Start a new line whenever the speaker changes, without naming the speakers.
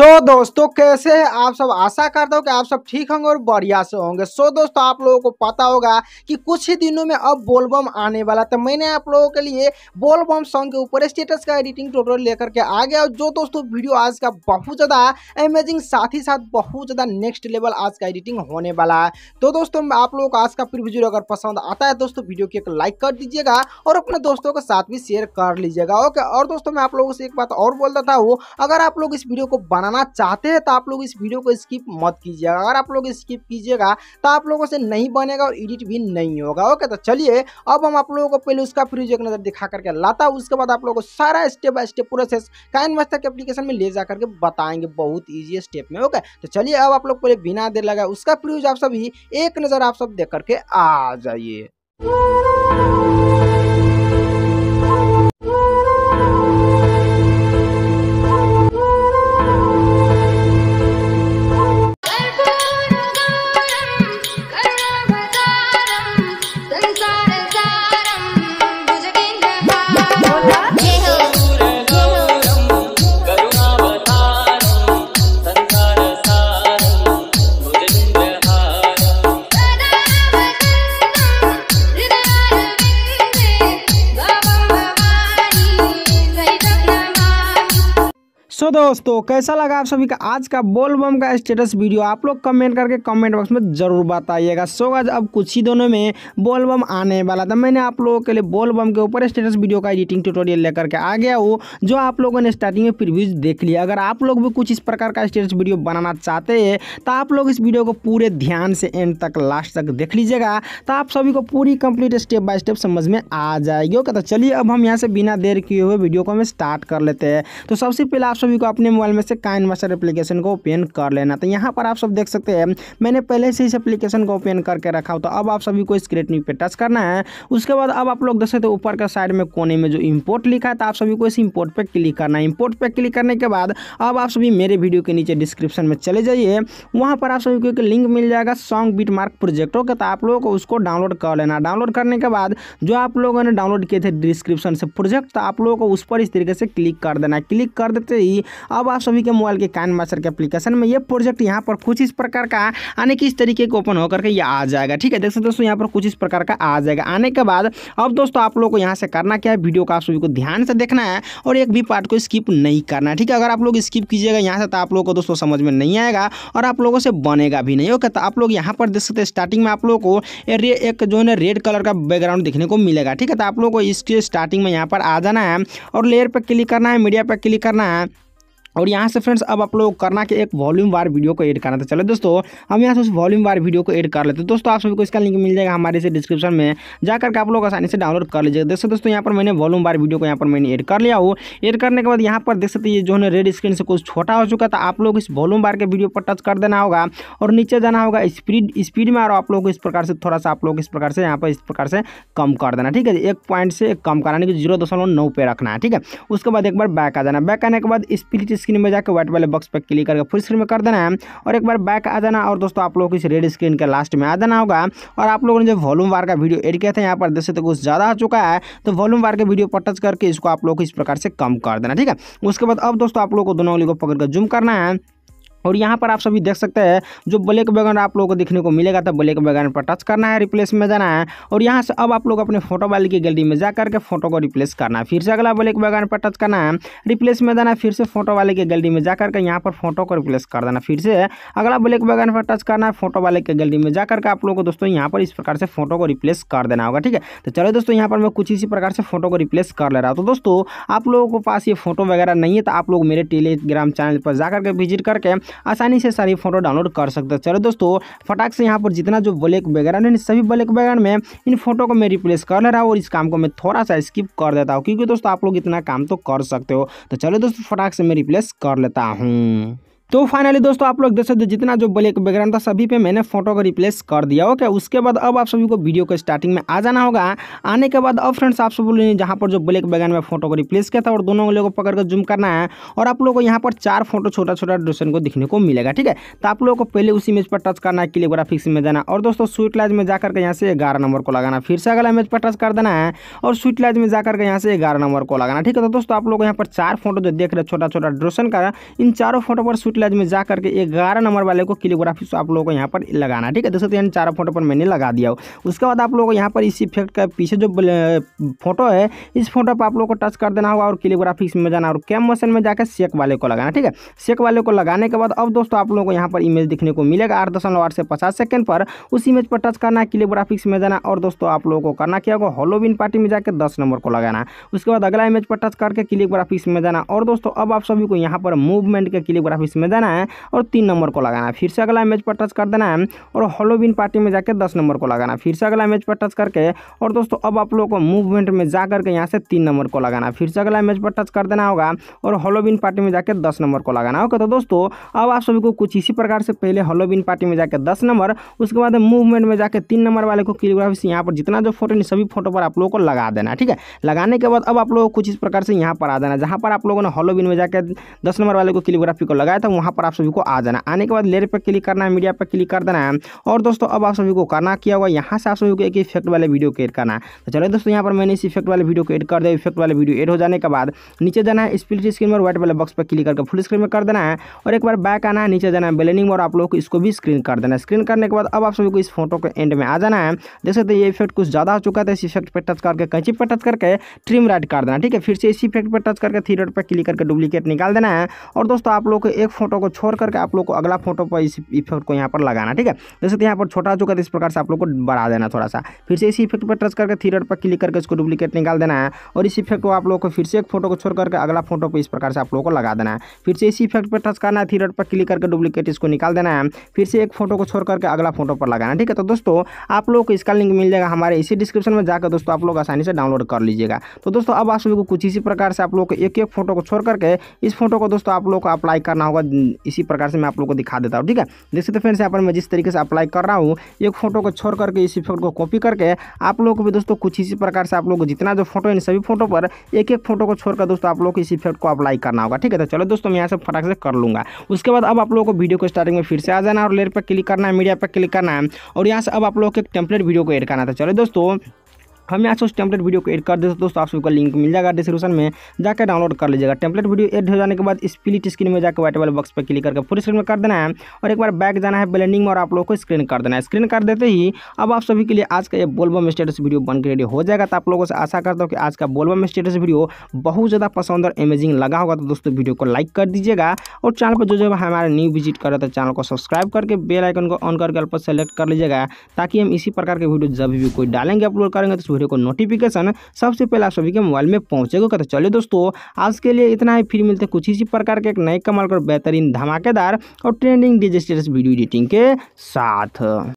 तो दोस्तों कैसे हैं आप सब आशा करता हूँ कि आप सब ठीक होंगे और बढ़िया से होंगे सो दोस्तों आप लोगों को पता होगा कि कुछ ही दिनों में अब बोलबम आने वाला तो मैंने आप लोगों के लिए बोलबम सॉन्ग के ऊपर स्टेटस का एडिटिंग टोटल लेकर के आ गया और जो दोस्तों वीडियो आज का बहुत ज़्यादा अमेजिंग साथ ही साथ बहुत ज़्यादा नेक्स्ट लेवल आज का एडिटिंग होने वाला है तो दोस्तों आप लोगों को आज का फिर वीडियो अगर पसंद आता है दोस्तों वीडियो की एक लाइक कर दीजिएगा और अपने दोस्तों के साथ भी शेयर कर लीजिएगा ओके और दोस्तों मैं आप लोगों से एक बात और बोलता था वो अगर आप लोग इस वीडियो को बना बनाना चाहते हैं तो आप लोग इस वीडियो को स्किप मत कीजिएगा अगर आप लोग स्किप कीजिएगा तो आप लोगों से नहीं बनेगा और एडिट भी नहीं होगा ओके तो चलिए अब हम आप लोगों को पहले उसका फ्रीज एक नज़र दिखा करके लाता उसके बाद आप लोगों को सारा step by step process KineMaster के एप्लीकेशन में ले जा करके बताएंगे बहुत ईजी स्टेप में ओके तो चलिए अब आप लोग पहले बिना देर लगा उसका फ्रीज आप सभी एक नज़र आप सब देख करके आ जाइए Oh दोस्तों कैसा लगा आप सभी का आज का बोलबम का स्टेटस वीडियो आप लोग कमेंट करके कमेंट बॉक्स में ज़रूर बताइएगा सो आज अब कुछ ही दोनों में बोलबम आने वाला था मैंने आप लोगों के लिए बोलबम के ऊपर स्टेटस वीडियो का एडिटिंग ट्यूटोरियल लेकर के आ गया हूँ जो आप लोगों ने स्टार्टिंग में प्रिव्यूज देख लिया अगर आप लोग भी कुछ इस प्रकार का स्टेटस वीडियो बनाना चाहते हैं तो आप लोग इस वीडियो को पूरे ध्यान से एंड तक लास्ट तक देख लीजिएगा तो आप सभी को पूरी कंप्लीट स्टेप बाय स्टेप समझ में आ जाएगी ओके तो चलिए अब हम यहाँ से बिना देर किए हुए वीडियो को हम स्टार्ट कर लेते हैं तो सबसे पहले आप सभी को अपने मोबाइल में से काइन मास्टर एप्लीकेशन को ओपन कर लेना तो यहाँ पर आप सब देख सकते हैं मैंने पहले से इस एप्लीकेशन को ओपन करके रखा हो तो अब आप सभी को स्क्रीन पर पे टच करना है उसके बाद अब आप लोग देख सकते हो ऊपर के साइड में कोने में जो इम्पोर्ट लिखा है तो आप सभी को इस इम्पोर्ट पर क्लिक करना है इम्पोर्ट पर क्लिक करने के बाद अब आप सभी मेरे वीडियो के नीचे डिस्क्रिप्शन में चले जाइए वहाँ पर आप सभी को एक लिंक मिल जाएगा सॉन्ग बीट मार्क प्रोजेक्टों का तो आप लोगों को उसको डाउनलोड कर लेना डाउनलोड करने के बाद जो आप लोगों ने डाउनलोड किए थे डिस्क्रिप्शन से प्रोजेक्ट तो आप लोगों को उस पर इस तरीके से क्लिक कर देना क्लिक कर देते ही अब आप सभी के मोबाइल के कान मास्टर के एप्लीकेशन में ये प्रोजेक्ट यहाँ पर कुछ इस प्रकार का यानी कि इस तरीके को ओपन होकर के ये आ जाएगा ठीक है देख सकते दोस्तों यहाँ पर कुछ इस प्रकार का आ जाएगा आने के बाद अब दोस्तों आप लोग को यहाँ से करना क्या है वीडियो का आप सभी को ध्यान से देखना है और एक भी पार्ट को स्किप नहीं करना है ठीक है अगर आप लोग स्किप कीजिएगा यहाँ से तो आप लोग को दोस्तों समझ में नहीं आएगा और आप लोगों से बनेगा भी नहीं ओके तो आप लोग यहाँ पर देख सकते हैं स्टार्टिंग में आप लोग को एक जो है रेड कलर का बैकग्राउंड देखने को मिलेगा ठीक है तो आप लोग को इसके स्टार्टिंग में यहाँ पर आ जाना है और लेयर पर क्लिक करना है मीडिया पर क्लिक करना है और यहाँ से फ्रेंड्स अब आप लोग करना कि एक वॉल्यूम वार वीडियो को ऐड करना था चलो दोस्तों हम यहाँ से उस वॉल्यूम वार वीडियो को ऐड कर लेते हैं दोस्तों आप सभी को इसका लिंक मिल जाएगा हमारे से डिस्क्रिप्शन में जाकर के आप लोग आसानी से डाउनलोड कर लीजिएगा देख सकते दोस्तों यहाँ पर मैंने वॉल्यूम बार वीडियो को यहाँ पर मैंने एड कर लिया हूँ एड करने के बाद यहाँ पर देख सकते ये जो है रेड स्क्रीन से कुछ छोटा हो चुका था आप लोग इस वॉल्यूम बार के वीडियो पर टच कर देना होगा और नीचे जाना होगा स्पीड स्पीड में और आप लोग इस प्रकार से थोड़ा सा आप लोग इस प्रकार से यहाँ पर इस प्रकार से कम कर देना ठीक है एक पॉइंट से कम करानी जीरो दशमलव नौ पे रखना है ठीक है उसके बाद एक बार बैक आ जाना बैक आने के बाद स्पीड स्क्रीन में जाकर व्हाइट वाले बॉक्स पर क्लिक करके फुल स्क्रीन में कर देना है और एक बार बैक आ जाना और दोस्तों आप लोग इस रेड स्क्रीन के लास्ट में आ जाना होगा और आप लोगों ने जो वॉल्यूम बार का वीडियो एड किया था यहाँ पर देख तो कुछ ज़्यादा आ चुका है तो वॉल्यूम बार के वीडियो पर टच करके इसको आप लोग इस प्रकार से कम कर देना ठीक है उसके बाद अब दोस्तों आप लोग को दोनों उंगली को पकड़ कर जूम करना है और यहाँ पर आप सभी देख सकते हैं जो ब्लैक बैकग्राउंड आप लोगों को देखने को मिलेगा तो ब्लैक बैकग्राउंड पर टच करना है रिप्लेस में जाना है और यहाँ से अब आप लोग अपने फोटो वाले की गैलरी में जा करके फोटो को रिप्लेस करना है फिर से अगला ब्लैक बैकग्राउंड पर टच करना है रिप्लेस में जाना है फिर से फोटो वाले की गैलरी में जा करके यहाँ पर फोटो को रिप्लेस कर देना फिर से अगला ब्लैक बैकग्राउंड पर टच करना है फोटो वाले की गैलरी में जा करके आप लोग को दोस्तों यहाँ पर इस प्रकार से फोटो को रिप्लेस कर देना होगा ठीक है तो चलो दोस्तों यहाँ पर मैं कुछ इसी प्रकार से फोटो को रिप्लेस कर ले रहा हूँ तो दोस्तों आप लोगों के पास ये फोटो वगैरह नहीं है तो आप लोग मेरे टेलीग्राम चैनल पर जा करके विजिट करके आसानी से सारी फोटो डाउनलोड कर सकते हो चलो दोस्तों फटाक से यहाँ पर जितना जो ब्लैक बैकग्राउंड है सभी ब्लैक बैकग्राउंड में इन फोटो को मैं रिप्लेस कर ले रहा हूँ और इस काम को मैं थोड़ा सा स्किप कर देता हूँ क्योंकि दोस्तों आप लोग इतना काम तो कर सकते हो तो चलो दोस्तों फटाक से मैं रिप्लेस कर लेता हूँ तो फाइनली दोस्तों आप लोग देख सकते जितना जो ब्लैक बैकग्राउंड था सभी पे मैंने फोटो को रिप्लेस कर दिया ओके उसके बाद अब आप सभी को वीडियो के स्टार्टिंग में आ जाना होगा आने के बाद अब फ्रेंड्स आप सब ने जहाँ पर जो ब्लैक बैकग्राउंड में फोटो को रिप्लेस किया था और दोनों लोगों को पकड़ कर जूम करना है और आप लोगों को यहाँ पर चार फोटो छोटा छोटा ड्रेसन को दिखने को मिलेगा ठीक है तो आप लोगों को पहले उस इमेज पर टच करना है क्लियोग्राफिक्स में जाना और दोस्तों स्वीट लाइज में जाकर के यहाँ से ग्यारह नंबर को लगाना फिर से अगला इमेज पर टच कर देना है और स्वीट लाइज में जाकर के यहाँ से ग्यारह नंबर को लगाना ठीक है तो दोस्तों आप लोग यहाँ पर चार फोटो जो देख रहे छोटा छोटा ड्रोसन का इन चारों फोटो पर स्वीट प्लस में जा करके ग्यारह नंबर वाले को किलोग्राफी आप लोगों को यहाँ पर लगाना है ठीक है देख सकते हैं चारों फोटो पर मैंने लगा दिया उसके बाद आप लोगों को यहाँ पर इस इफेक्ट का पीछे जो फोटो है इस फोटो पर आप लोग को टच कर देना होगा और क्लियोग्राफिक्स में जाना और कैम मोशन में जाकर सेक वाले को लगाना ठीक है सेक वाले को लगाने के बाद अब दोस्तों आप लोगों को यहाँ पर इमेज दिखने को मिलेगा आठ दशमलव आठ से पचास सेकंड पर उस इमेज पर टच करना है किलोग्राफिक्स में जाना और दोस्तों आप लोगों को करना क्या होगा हॉलोविन पार्टी में जाकर दस नंबर को लगाना उसके बाद अगला इमेज पर टच करके क्लियोग्राफिक्स में जाना और दोस्तों अब आप सभी को यहाँ पर मूवमेंट के क्लियोग्राफिक्स में देना है और तीन नंबर को लगाना है फिर से अगला इमेज पर टच कर देना है और हॉलोबिन पार्टी में जाकर दस नंबर को लगाना है फिर से अगला इमेज पर टच करके और दोस्तों अब आप लोगों को मूवमेंट में जा करके यहाँ से तीन नंबर को लगाना फिर से अगला इमेज पर टच कर देना होगा और हॉलोबिन पार्टी में जाकर दस नंबर को लगाना होगा तो दोस्तों अब आप सभी को कुछ इसी प्रकार से पहले हॉलोबिन पार्टी में जाकर दस नंबर उसके बाद मूवमेंट में जाकर तीन नंबर वाले को क्लियोग्राफी से यहाँ पर जितना जो फोटो सभी फोटो पर आप लोगों को लगा देना ठीक है लगाने के बाद अब आप लोगों को कुछ इस प्रकार से यहाँ पर आ देना जहाँ पर आप लोगों ने हॉलोबिन में जाकर दस नंबर वाले को क्लियोग्राफी को लगाया था वहां पर आप सभी को आ जाना आने के बाद लेयर पर क्लिक करना है मीडिया पर क्लिक कर देना है और दोस्तों अब आप सभी को करना किया होगा यहाँ से आप सभी को एक इफेक्ट वाले वीडियो को एड करना है तो चलो दोस्तों यहाँ पर मैंने इस इफेक्ट वाले वीडियो को एड कर दिया इफेक्ट वाले वीडियो एड हो जाने के बाद नीचे जाना है स्प्लिट स्क्रीन और व्हाइट वाले बॉक्स पर क्लिक करके फुल स्क्रीन में कर देना है और एक बार बैक आना है नीचे जाना है बेलनिंग और आप लोग इसको भी स्क्रीन कर देना है स्क्रीन करने के बाद अब आप सभी को इस फोटो के एंड में आ जाना है देख सकते ये इफेक्ट कुछ ज़्यादा हो चुका था इस इफेक्ट पर टच करके कैंची पर टच करके ट्रिम राइट कर देना ठीक है फिर से इसी इफेक्ट पर टच करके थ्री रोड पर क्लिक करके डुप्लीकेट निकाल देना है और दोस्तों आप लोग को एक फोटो को छोड़ करके आप लोग को अगला फोटो पर इस इफेक्ट को यहाँ पर लगाना ठीक है जैसे यहाँ पर छोटा चुका तो इस प्रकार से आप लोग को बढ़ा देना थोड़ा सा फिर से इसी इफेक्ट पर टच करके थीरेड पर क्लिक करके इसको डुप्लीकेट निकाल देना है और इस इफेक्ट को आप लोग को फिर से एक फोटो को छोड़ करके अगला फोटो पर इस प्रकार से आप लोग को लगा देना है फिर से इसी इफेक्ट पर टच करना है थीरेड पर क्लिक करके डुप्लीकेट इसको निकाल देना है फिर से एक फोटो को छोड़ करके अगला फोटो पर लगाना ठीक है तो दोस्तों आप लोग को इसका लिंक मिल जाएगा हमारे इसी डिस्क्रिप्शन में जाकर दोस्तों आप लोग आसानी से डाउनलोड कर लीजिएगा तो दोस्तों अब आप सभी को कुछ इसी प्रकार से आप लोग को एक एक फोटो को छोड़ करके इस फोटो को दोस्तों आप लोग को अप्लाई करना होगा इसी प्रकार से मैं आप लोग को दिखा देता हूँ ठीक है देख सकते फ्रेंड्स यहाँ पर मैं जिस तरीके से अप्लाई कर रहा हूँ एक फोटो को छोड़ करके इसी फोटो को कॉपी करके आप लोगों को भी दोस्तों कुछ इसी प्रकार से आप लोग जितना जो फोटो है इन सभी फोटो पर एक एक फोटो को छोड़कर दोस्तों आप लोग को इस इफेक्ट को अप्लाई करना होगा ठीक है तो चलो दोस्तों मैं यहाँ से फटाक से कर लूँगा उसके बाद अब आप लोगों को वीडियो को स्टार्टिंग में फिर से आ जाना और लेर पर क्लिक करना है मीडिया पर क्लिक करना है और यहाँ से अब आप लोग को एक टेम्पलेट वीडियो को एड करना था तो चलो दोस्तों हम यहाँ से उस टेम्पलेट वीडियो को एड कर देते दोस्तों आप सबका लिंक मिल जाएगा डिस्क्रिप्शन में जाकर डाउनलोड कर लीजिएगा टेम्पलेट वीडियो एड हो जाने के बाद स्प्लिट स्क्रीन में जाकर वाइट वाले बॉक्स पर क्लिक करके फुल स्क्रीन में कर देना है और एक बार बैक जाना है ब्लेंडिंग में और आप लोग को स्क्रीन कर देना है स्क्रीन कर देते ही अब आप सभी के लिए आज का ये बोलबम स्टेटस वीडियो बनकर रेडी हो जाएगा तो आप लोगों से आशा करता हूँ कि आज का बोलबम स्टेटस वीडियो बहुत ज़्यादा पसंद और अमेजिंग लगा होगा तो दोस्तों वीडियो को लाइक कर दीजिएगा और चैनल पर जो जो हमारे न्यू विजिट कर रहे थे चैनल तो को सब्सक्राइब करके बेल आइकन को ऑन करके अल्प सेलेक्ट कर लीजिएगा ताकि हम इसी प्रकार के वीडियो जब भी कोई डालेंगे अपलोड करेंगे तो वीडियो को नोटिफिकेशन सबसे पहले आप सभी के मोबाइल में पहुंचेगा तो चलिए दोस्तों आज के लिए इतना ही फिर मिलते कुछ इसी प्रकार के एक नए कमाल और बेहतरीन धमाकेदार और ट्रेंडिंग डिजिटल वीडियो एडिटिंग के साथ